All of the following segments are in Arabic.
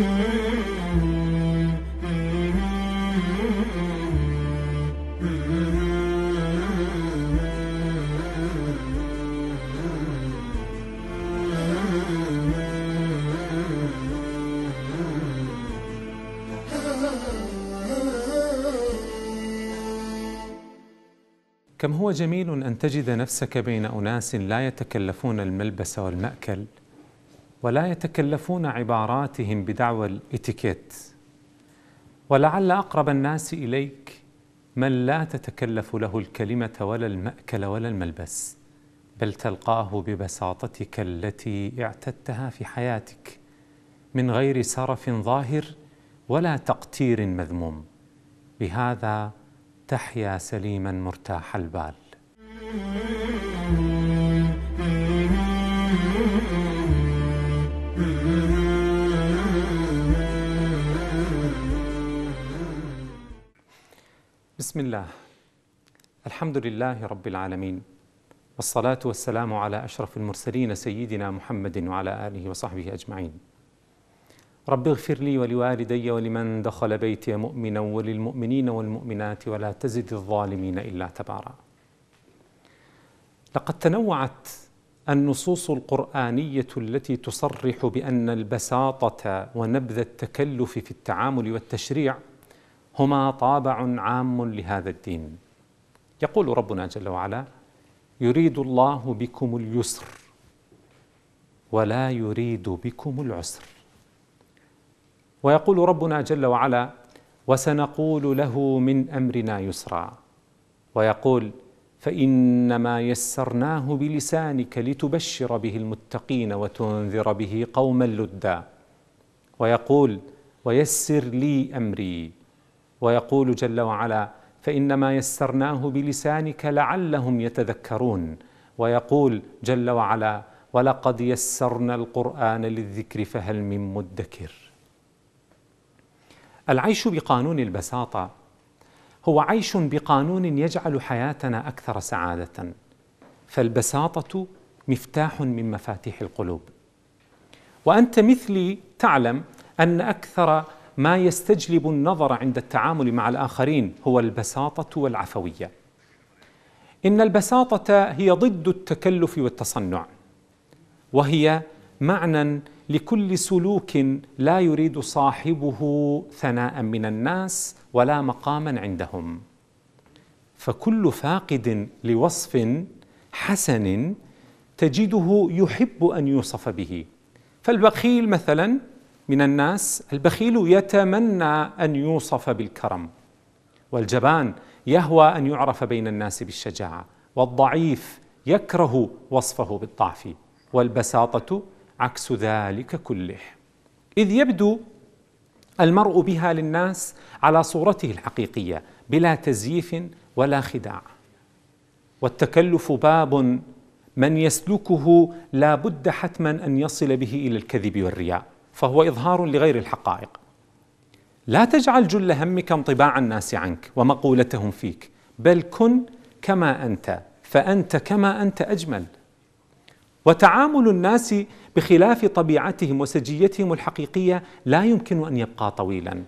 كم هو جميل أن تجد نفسك بين أناس لا يتكلفون الملبس والمأكل ولا يتكلفون عباراتهم بدعوى الاتيكيت ولعل اقرب الناس اليك من لا تتكلف له الكلمه ولا الماكل ولا الملبس بل تلقاه ببساطتك التي اعتدتها في حياتك من غير سرف ظاهر ولا تقتير مذموم بهذا تحيا سليما مرتاح البال بسم الله الحمد لله رب العالمين والصلاة والسلام على أشرف المرسلين سيدنا محمد وعلى آله وصحبه أجمعين رب اغفر لي ولوالدي ولمن دخل بيتي مؤمنا وللمؤمنين والمؤمنات ولا تزد الظالمين إلا تبارا لقد تنوعت النصوص القرآنية التي تصرح بأن البساطة ونبذ التكلف في التعامل والتشريع هما طابع عام لهذا الدين يقول ربنا جل وعلا يريد الله بكم اليسر ولا يريد بكم العسر ويقول ربنا جل وعلا وسنقول له من امرنا يسرا ويقول فانما يسرناه بلسانك لتبشر به المتقين وتنذر به قوما لدا ويقول ويسر لي امري ويقول جل وعلا فانما يسرناه بلسانك لعلهم يتذكرون ويقول جل وعلا ولقد يسرنا القران للذكر فهل من مدكر العيش بقانون البساطه هو عيش بقانون يجعل حياتنا اكثر سعاده فالبساطه مفتاح من مفاتيح القلوب وانت مثلي تعلم ان اكثر ما يستجلب النظر عند التعامل مع الآخرين هو البساطة والعفوية إن البساطة هي ضد التكلف والتصنع وهي معنى لكل سلوك لا يريد صاحبه ثناء من الناس ولا مقاما عندهم فكل فاقد لوصف حسن تجده يحب ان يوصف به فالبخيل مثلا من الناس البخيل يتمنى ان يوصف بالكرم والجبان يهوى ان يعرف بين الناس بالشجاعه والضعيف يكره وصفه بالضعف والبساطه عكس ذلك كله اذ يبدو المرء بها للناس على صورته الحقيقيه بلا تزييف ولا خداع والتكلف باب من يسلكه لا بد حتما ان يصل به الى الكذب والرياء فهو إظهار لغير الحقائق لا تجعل جل همك انطباع الناس عنك ومقولتهم فيك بل كن كما أنت فأنت كما أنت أجمل وتعامل الناس بخلاف طبيعتهم وسجيتهم الحقيقيه لا يمكن ان يبقى طويلا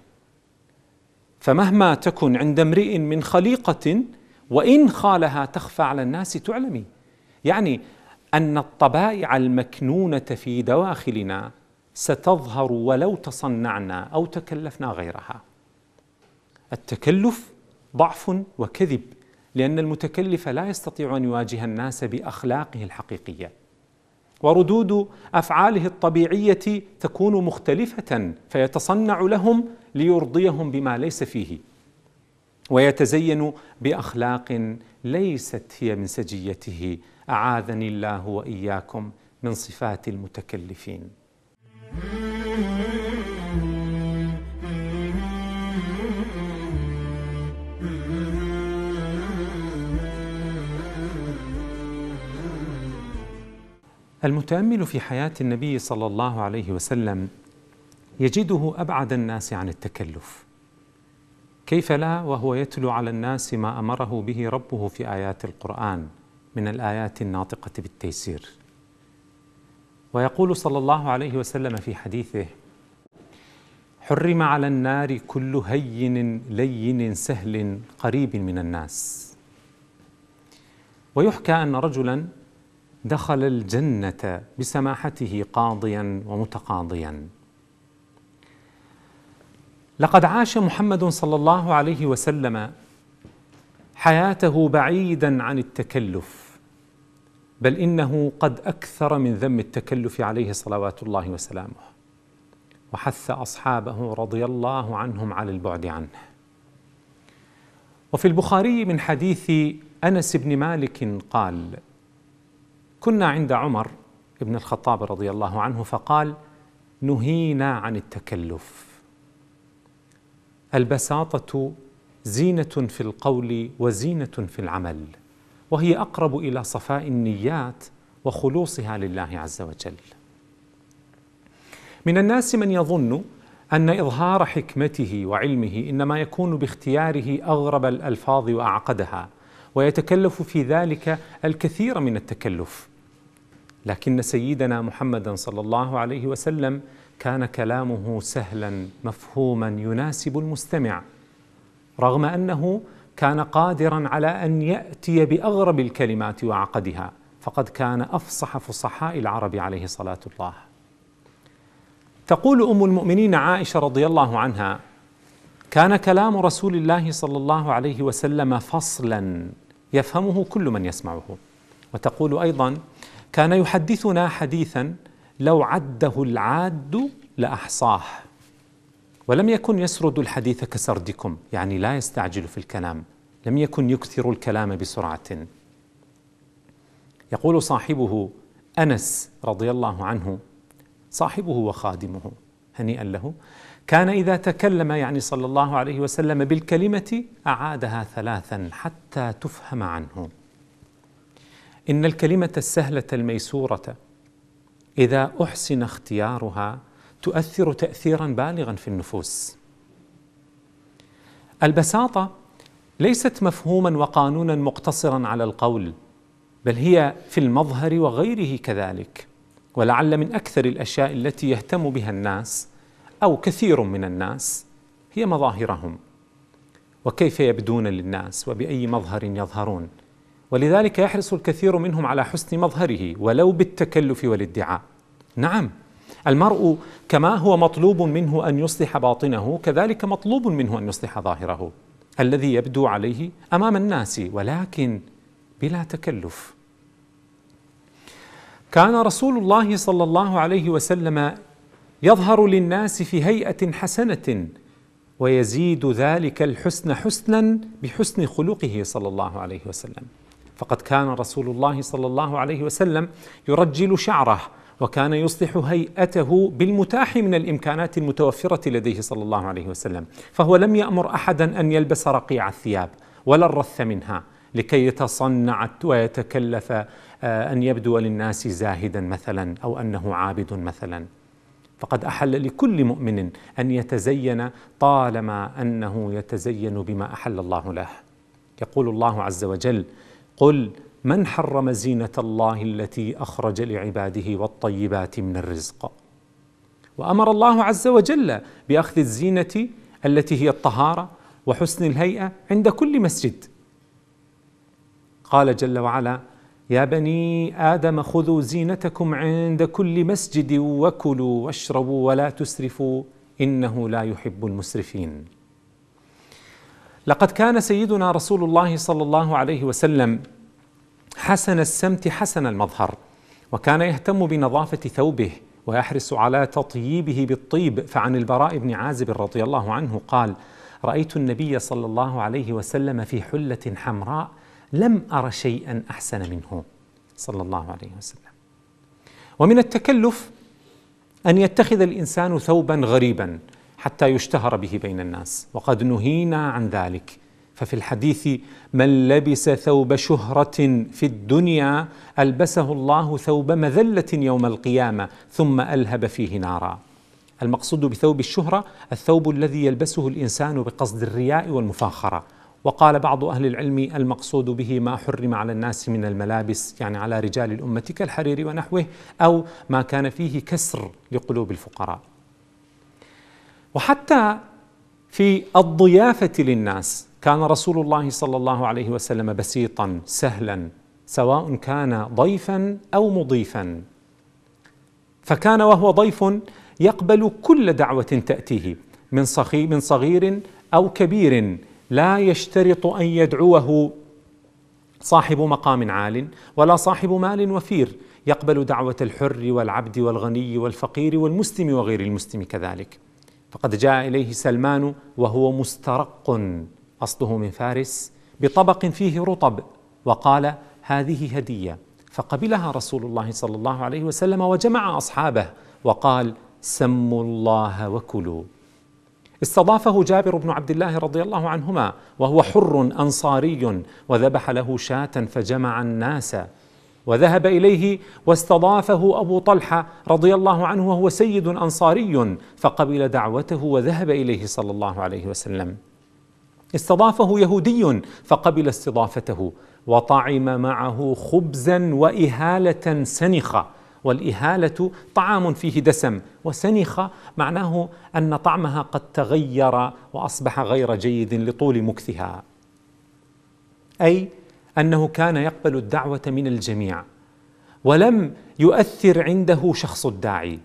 فمهما تكن عند امرئ من خليقه وان خالها تخفى على الناس تعلمي يعني ان الطبائع المكنونه في دواخلنا ستظهر ولو تصنعنا او تكلفنا غيرها التكلف ضعف وكذب لان المتكلف لا يستطيع ان يواجه الناس باخلاقه الحقيقيه وردود افعاله الطبيعيه تكون مختلفه فيتصنع لهم ليرضيهم بما ليس فيه ويتزين باخلاق ليست هي من سجيته اعاذني الله واياكم من صفات المتكلفين المتامل في حياه النبي صلى الله عليه وسلم يجده ابعد الناس عن التكلف كيف لا وهو يتلو على الناس ما امره به ربه في ايات القران من الايات الناطقه بالتيسير ويقول صلى الله عليه وسلم في حديثه حرم على النار كل هين لين سهل قريب من الناس ويحكى ان رجلا دخل الجنه بسماحته قاضيا ومتقاضيا لقد عاش محمد صلى الله عليه وسلم حياته بعيدا عن التكلف بل إنه قد أكثر من ذم التكلف عليه صلوات الله وسلامه وحث أصحابه رضي الله عنهم على البعد عنه وفي البخاري من حديث أنس بن مالك قال كنا عند عمر بن الخطاب رضي الله عنه فقال نهينا عن التكلف البساطه زينه في القول وزينه في العمل وهي اقرب الى صفاء النيات وخلوصها لله عز وجل من الناس من يظن ان اظهار حكمته وعلمه انما يكون باختياره اغرب الالفاظ واعقدها ويتكلف في ذلك الكثير من التكلف لكن سيدنا محمدا صلى الله عليه وسلم كان كلامه سهلا مفهوما يناسب المستمع رغم انه كان قادرا على ان ياتي باغرب الكلمات وعقدها فقد كان افصح فصحاء العرب عليه صلاه الله تقول ام المؤمنين عائشه رضي الله عنها كان كلام رسول الله صلى الله عليه وسلم فصلا يفهمه كل من يسمعه وتقول ايضا كان يحدثنا حديثا لو عده العاد لاحصاه ولم يكن يسرد الحديث كسردكم يعني لا يستعجل في الكلام لم يكن يكثر الكلام بسرعه يقول صاحبه انس رضي الله عنه صاحبه وخادمه هنيئا له كان اذا تكلم يعني صلى الله عليه وسلم بالكلمه اعادها ثلاثا حتى تفهم عنه ان الكلمه السهله الميسوره اذا احسن اختيارها تؤثر تاثيرا بالغا في النفوس البساطه ليست مفهوما وقانونا مقتصرا على القول بل هي في المظهر وغيره كذلك ولعل من اكثر الاشياء التي يهتم بها الناس او كثير من الناس هي مظاهرهم وكيف يبدون للناس وباي مظهر يظهرون ولذلك يحرص الكثير منهم على حسن مظهره ولو بالتكلف والادعاء نعم المرء كما هو مطلوب منه أن يصلح باطنه كذلك مطلوب منه أن يصلح ظاهره الذي يبدو عليه أمام الناس ولكن بلا تكلف كان رسول الله صلى الله عليه وسلم يظهر للناس في هيئة حسنة ويزيد ذلك الحسن حسنا بحسن خلقه صلى الله عليه وسلم فقد كان رسول الله صلى الله عليه وسلم يرجل شعره وكان يصلح هيئته بالمتاح من الامكانات المتوفره لديه صلى الله عليه وسلم، فهو لم يامر احدا ان يلبس رقيع الثياب ولا الرث منها لكي يتصنع ويتكلف آه، ان يبدو للناس زاهدا مثلا او انه عابد مثلا. فقد احل لكل مؤمن ان يتزين طالما انه يتزين بما احل الله له. يقول الله عز وجل: قل من حرم زينه الله التي اخرج لعباده والطيبات من الرزق وامر الله عز وجل باخذ الزينه التي هي الطهاره وحسن الهيئه عند كل مسجد قال جل وعلا يا بني ادم خذوا زينتكم عند كل مسجد وكلوا واشربوا ولا تسرفوا انه لا يحب المسرفين لقد كان سيدنا رسول الله صلى الله عليه وسلم حسن السمت حسن المظهر وكان يهتم بنظافة ثوبه ويحرص على تطييبه بالطيب فعن البراء بن عازب رضي الله عنه قال رأيت النبي صلى الله عليه وسلم في حلة حمراء لم أر شيئا أحسن منه صلى الله عليه وسلم ومن التكلف أن يتخذ الإنسان ثوبا غريبا حتى يشتهر به بين الناس وقد نهينا عن ذلك ففي الحديث من لبس ثوب شهرة في الدنيا ألبسه الله ثوب مذلة يوم القيامة ثم ألهب فيه نارا المقصود بثوب الشهرة الثوب الذي يلبسه الإنسان بقصد الرياء والمفاخرة وقال بعض أهل العلم المقصود به ما حرم على الناس من الملابس يعني على رجال الأمة كالحرير ونحوه أو ما كان فيه كسر لقلوب الفقراء وحتى في الضيافه للناس كان رسول الله صلى الله عليه وسلم بسيطا سهلا سواء كان ضيفا او مضيفا فكان وهو ضيف يقبل كل دعوه تاتيه من صغير او كبير لا يشترط ان يدعوه صاحب مقام عال ولا صاحب مال وفير يقبل دعوه الحر والعبد والغني والفقير والمسلم وغير المسلم كذلك فقد جاء إليه سلمان وهو مسترق أصله من فارس بطبق فيه رطب وقال هذه هدية فقبلها رسول الله صلى الله عليه وسلم وجمع أصحابه وقال سموا الله وكلوا استضافه جابر بن عبد الله رضي الله عنهما وهو حر أنصاري وذبح له شاة فجمع الناس وذهب اليه واستضافه ابو طلحه رضي الله عنه وهو سيد انصاري فقبل دعوته وذهب اليه صلى الله عليه وسلم استضافه يهودي فقبل استضافته وطعم معه خبزا واهاله سنخه والاهاله طعام فيه دسم وسنخه معناه ان طعمها قد تغير واصبح غير جيد لطول مكثها اي انه كان يقبل الدعوه من الجميع ولم يؤثر عنده شخص الداعي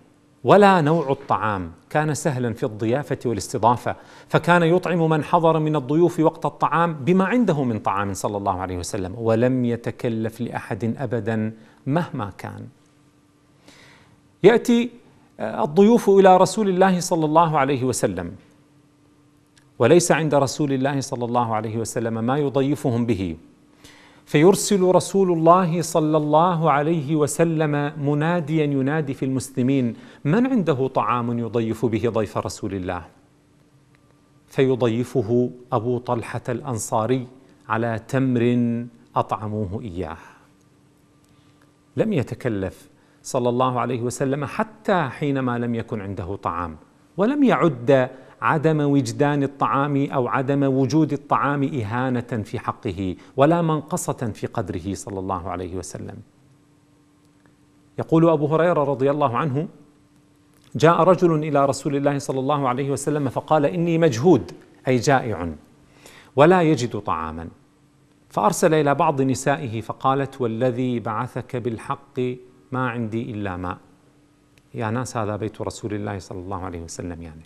ولا نوع الطعام كان سهلا في الضيافه والاستضافه فكان يطعم من حضر من الضيوف وقت الطعام بما عنده من طعام صلى الله عليه وسلم ولم يتكلف لاحد ابدا مهما كان ياتي آه، الضيوف الى رسول الله صلى الله عليه وسلم وليس عند رسول الله صلى الله عليه وسلم ما يضيفهم به فيرسل رسول الله صلى الله عليه وسلم مناديا ينادي في المسلمين من عنده طعام يضيف به ضيف رسول الله فيضيفه ابو طلحه الانصاري على تمر اطعموه اياه لم يتكلف صلى الله عليه وسلم حتى حينما لم يكن عنده طعام ولم يعد عدم وجدان الطعام او عدم وجود الطعام اهانه في حقه ولا منقصه في قدره صلى الله عليه وسلم. يقول ابو هريره رضي الله عنه: جاء رجل الى رسول الله صلى الله عليه وسلم فقال اني مجهود اي جائع ولا يجد طعاما. فارسل الى بعض نسائه فقالت والذي بعثك بالحق ما عندي الا ماء. يا ناس هذا بيت رسول الله صلى الله عليه وسلم يعني.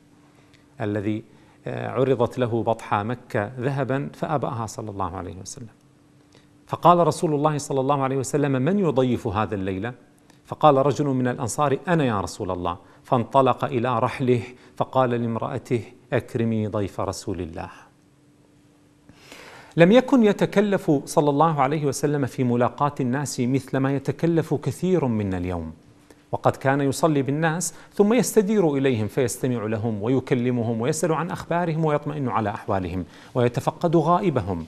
الذي آه، عرضت له بطحى مكة ذهبا فأبأها صلى الله عليه وسلم فقال رسول الله صلى الله عليه وسلم من يضيف هذا الليلة فقال رجل من الأنصار أنا يا رسول الله فانطلق إلى رحله فقال لامرأته أكرمي ضيف رسول الله لم يكن يتكلف صلى الله عليه وسلم في ملاقاة الناس مثل ما يتكلف كثير منا اليوم وقد كان يصلي بالناس ثم يستدير إليهم فيستمع لهم ويكلمهم ويسأل عن أخبارهم ويطمئن على أحوالهم ويتفقد غائبهم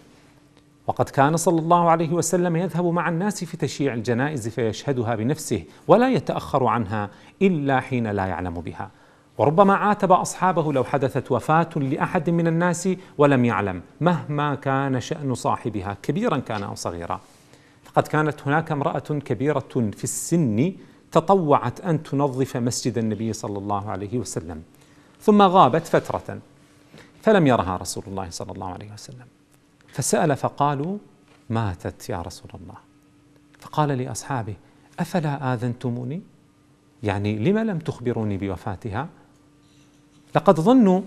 وقد كان صلى الله عليه وسلم يذهب مع الناس في تشييع الجنائز فيشهدها بنفسه ولا يتأخر عنها إلا حين لا يعلم بها وربما عاتب أصحابه لو حدثت وفاة لأحد من الناس ولم يعلم مهما كان شأن صاحبها كبيرا كان أو صغيرا فقد كانت هناك امرأة كبيرة في السن تطوعت أن تنظف مسجد النبي صلى الله عليه وسلم ثم غابت فترة فلم يرها رسول الله صلى الله عليه وسلم فسأل فقالوا ماتت يا رسول الله فقال لأصحابه أفلا آذنتموني يعني لما لم تخبروني بوفاتها لقد ظنوا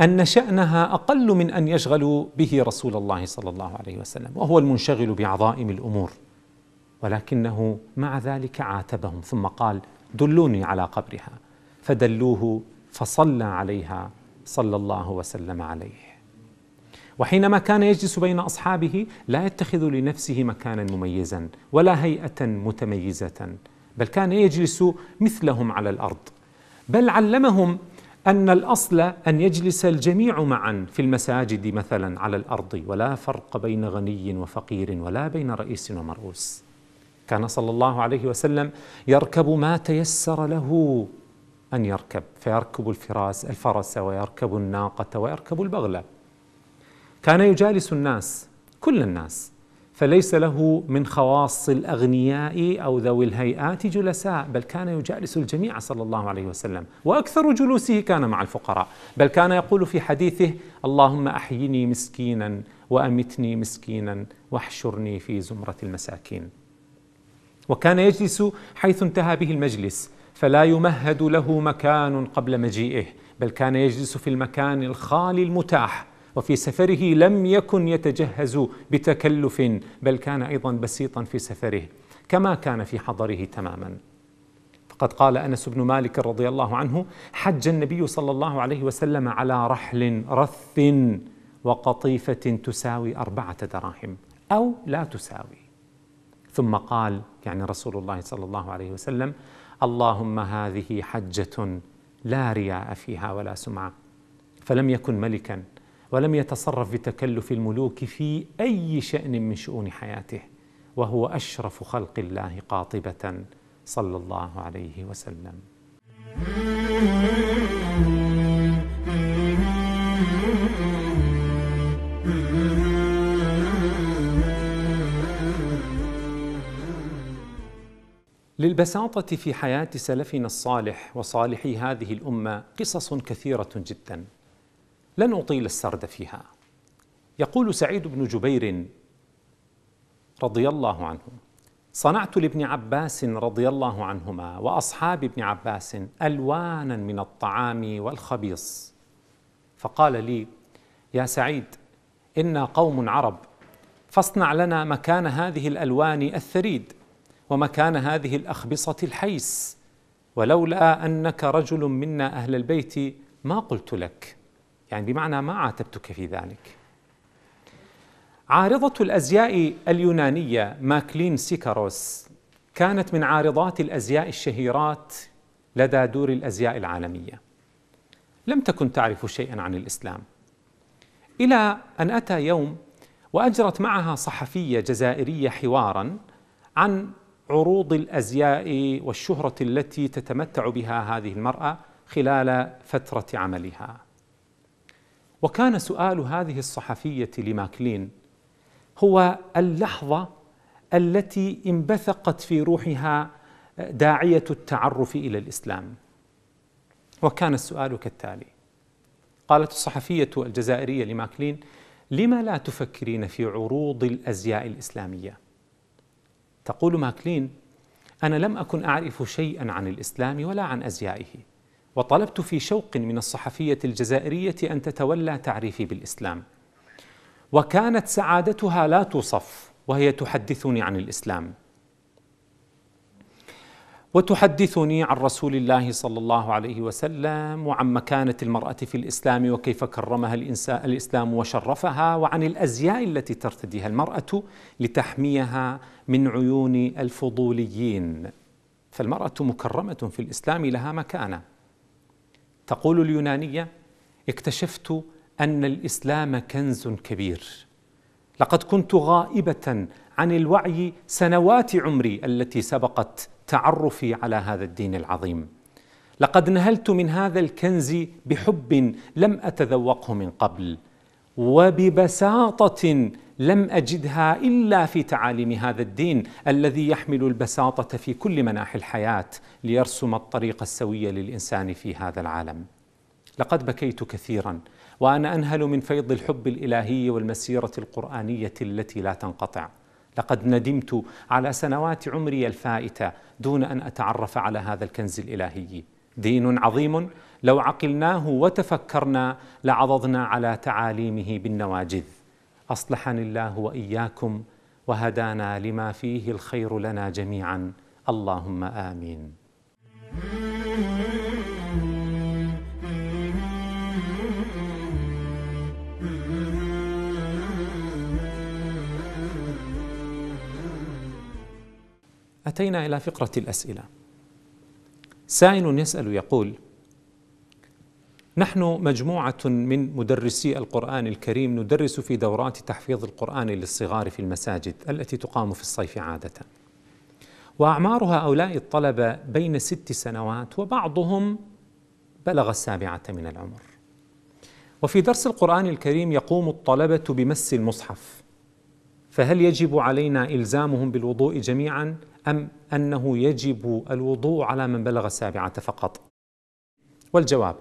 أن شأنها أقل من أن يشغلوا به رسول الله صلى الله عليه وسلم وهو المنشغل بعظائم الأمور ولكنه مع ذلك عاتبهم ثم قال دلوني على قبرها فدلوه فصلى عليها صلى الله وسلم عليه وحينما كان يجلس بين اصحابه لا يتخذ لنفسه مكانا مميزا ولا هيئه متميزه بل كان يجلس مثلهم على الارض بل علمهم ان الاصل ان يجلس الجميع معا في المساجد مثلا على الارض ولا فرق بين غني وفقير ولا بين رئيس ومرؤوس كان صلى الله عليه وسلم يركب ما تيسر له أن يركب فيركب الفراس الفرس ويركب الناقة ويركب البغلة كان يجالس الناس كل الناس فليس له من خواص الأغنياء أو ذوي الهيئات جلساء بل كان يجالس الجميع صلى الله عليه وسلم وأكثر جلوسه كان مع الفقراء بل كان يقول في حديثه اللهم أحيني مسكينا وأمتني مسكينا واحشرني في زمرة المساكين وكان يجلس حيث انتهى به المجلس فلا يمهد له مكان قبل مجيئه بل كان يجلس في المكان الخالي المتاح وفي سفره لم يكن يتجهز بتكلف بل كان ايضا بسيطا في سفره كما كان في حضره تماما فقد قال انس بن مالك رضي الله عنه حج النبي صلى الله عليه وسلم على رحل رث وقطيفه تساوي اربعه دراهم او لا تساوي ثم قال يعني رسول الله صلى الله عليه وسلم اللهم هذه حجه لا رياء فيها ولا سمعه فلم يكن ملكا ولم يتصرف بتكلف الملوك في اي شان من شؤون حياته وهو اشرف خلق الله قاطبه صلى الله عليه وسلم للبساطة في حياة سلفنا الصالح وصالحي هذه الأمة قصص كثيرة جدا لن أطيل السرد فيها يقول سعيد بن جبير رضي الله عنه صنعت لابن عباس رضي الله عنهما واصحاب ابن عباس الوانا من الطعام والخبيص فقال لي يا سعيد انا قوم عرب فاصنع لنا مكان هذه الالوان الثريد ومكان هذه الأخبصة الحيس ولولا أنك رجل منا أهل البيت ما قلت لك يعني بمعنى ما عاتبتك في ذلك عارضة الأزياء اليونانية ماكلين سيكاروس كانت من عارضات الأزياء الشهيرات لدى دور الأزياء العالمية لم تكن تعرف شيئا عن الإسلام إلى أن أتى يوم وأجرت معها صحفية جزائرية حوارا عن عروض الازياء والشهره التي تتمتع بها هذه المراه خلال فتره عملها وكان سؤال هذه الصحفيه لماكلين هو اللحظه التي انبثقت في روحها داعيه التعرف الى الاسلام وكان السؤال كالتالي قالت الصحفيه الجزائريه لماكلين لما لا تفكرين في عروض الازياء الاسلاميه تقول ماكلين أنا لم أكن أعرف شيئا عن الإسلام ولا عن أزيائه وطلبت في شوق من الصحفية الجزائرية أن تتولى تعريفي بالإسلام وكانت سعادتها لا توصف وهي تحدثني عن الإسلام وتحدثني عن رسول الله صلى الله عليه وسلم وعن مكانة المرأة في الإسلام وكيف كرمها الإسلام وشرفها وعن الأزياء التي ترتديها المرأة لتحميها من عيون الفضوليين فالمرأة مكرمة في الإسلام لها مكانة تقول اليونانية اكتشفت أن الإسلام كنز كبير لقد كنت غائبة عن الوعي سنوات عمري التي سبقت تعرفي على هذا الدين العظيم لقد نهلت من هذا الكنز بحب لم اتذوقه من قبل وببساطه لم اجدها الا في تعاليم هذا الدين الذي يحمل البساطه في كل مناحي الحياه ليرسم الطريق السويه للانسان في هذا العالم لقد بكيت كثيرا وانا انهل من فيض الحب الالهي والمسيره القرانيه التي لا تنقطع لقد ندمت على سنوات عمري الفائته دون ان اتعرف على هذا الكنز الالهي دين عظيم لو عقلناه وتفكرنا لعضضنا على تعاليمه بالنواجذ اصلحني الله واياكم وهدانا لما فيه الخير لنا جميعا اللهم امين أتينا إلى فقرة الأسئلة سائل يسأل يقول نحن مجموعة من مدرسي القرآن الكريم ندرس في دورات تحفيظ القرآن للصغار في المساجد التي تقام في الصيف عادة وأعمار هؤلاء الطلبة بين ست سنوات وبعضهم بلغ السابعة من العمر وفي درس القرآن الكريم يقوم الطلبة بمس المصحف فهل يجب علينا إلزامهم بالوضوء جميعا أم أنه يجب الوضوء على من بلغ السابعة فقط والجواب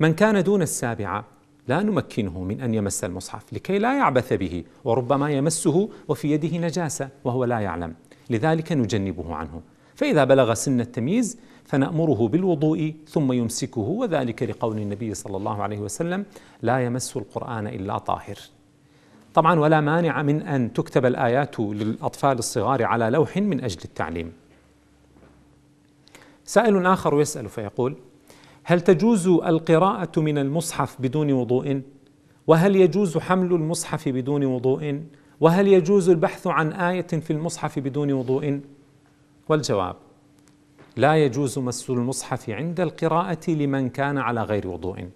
من كان دون السابعة لا نمكنه من أن يمس المصحف لكي لا يعبث به وربما يمسه وفي يده نجاسة وهو لا يعلم لذلك نجنبه عنه فإذا بلغ سن التمييز فنأمره بالوضوء ثم يمسكه وذلك لقول النبي صلى الله عليه وسلم لا يمس القرآن إلا طاهر طبعا ولا مانع من أن تكتب الآيات للأطفال الصغار على لوح من أجل التعليم سائل آخر يسأل فيقول هل تجوز القراءة من المصحف بدون وضوء؟ وهل يجوز حمل المصحف بدون وضوء؟ وهل يجوز البحث عن آية في المصحف بدون وضوء؟ والجواب لا يجوز مس المصحف عند القراءة لمن كان على غير وضوء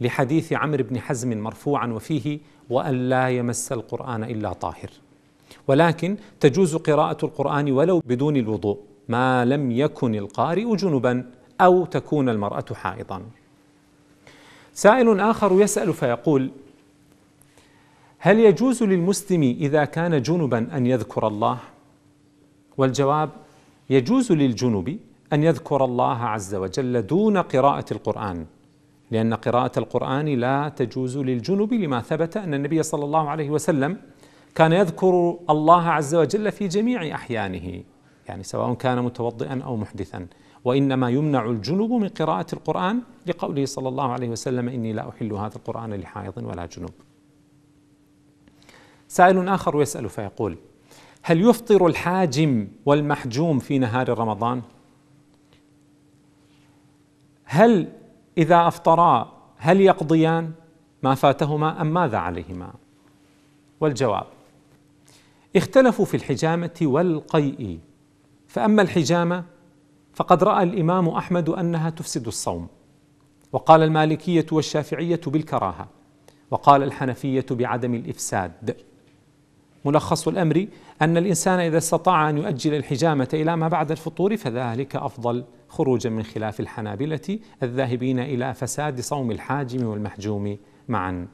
لحديث عمرو بن حزم مرفوعا وفيه وأن لا يمس القرآن إلا طاهر ولكن تجوز قراءة القرآن ولو بدون الوضوء ما لم يكن القارئ جنبا أو تكون المرأة حائضا سائل آخر يسأل فيقول هل يجوز للمسلم إذا كان جنبا أن يذكر الله؟ والجواب يجوز للجنب أن يذكر الله عز وجل دون قراءة القرآن لأن قراءة القرآن لا تجوز للجنب لما ثبت أن النبي صلى الله عليه وسلم كان يذكر الله عز وجل في جميع أحيانه يعني سواء كان متوضئا أو محدثا وإنما يمنع الجنب من قراءة القرآن لقوله صلى الله عليه وسلم إني لا أحل هذا القرآن لحائض ولا جنب سائل آخر يسأل فيقول هل يفطر الحاجم والمحجوم في نهار رمضان؟ هل إذا أفطرا هل يقضيان ما فاتهما أم ماذا عليهما؟ والجواب اختلفوا في الحجامة والقيء فأما الحجامة فقد رأى الإمام أحمد أنها تفسد الصوم وقال المالكية والشافعية بالكراهة وقال الحنفية بعدم الإفساد ملخص الأمر أن الإنسان إذا استطاع أن يؤجل الحجامة إلى ما بعد الفطور فذلك أفضل خروجا من خلاف الحنابلة الذاهبين إلى فساد صوم الحاجم والمحجوم معا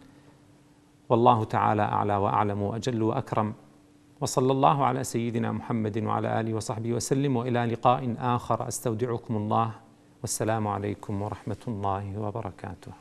والله تعالى أعلى وأعلم وأجل وأكرم وصلى الله على سيدنا محمد وعلى آله وصحبه وسلم وإلى لقاء آخر أستودعكم الله والسلام عليكم ورحمة الله وبركاته